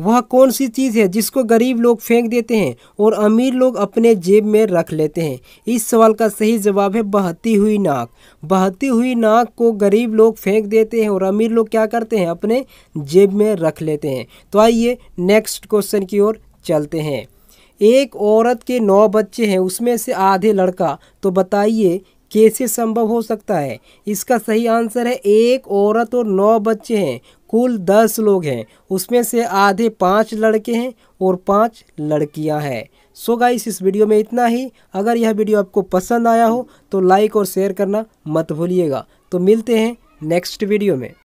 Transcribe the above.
वह कौन सी चीज़ है जिसको गरीब लोग फेंक देते हैं और अमीर लोग अपने जेब में रख लेते हैं इस सवाल का सही जवाब है बहती हुई नाक बहती हुई नाक को गरीब लोग फेंक देते हैं और अमीर लोग क्या करते हैं अपने जेब में रख लेते हैं तो आइए नेक्स्ट क्वेश्चन की ओर चलते हैं एक औरत के नौ बच्चे हैं उसमें से आधे लड़का तो बताइए कैसे संभव हो सकता है इसका सही आंसर है एक औरत और नौ बच्चे हैं कुल दस लोग हैं उसमें से आधे पाँच लड़के हैं और पाँच लड़कियां हैं सो गाइस इस वीडियो में इतना ही अगर यह वीडियो आपको पसंद आया हो तो लाइक और शेयर करना मत भूलिएगा तो मिलते हैं नेक्स्ट वीडियो में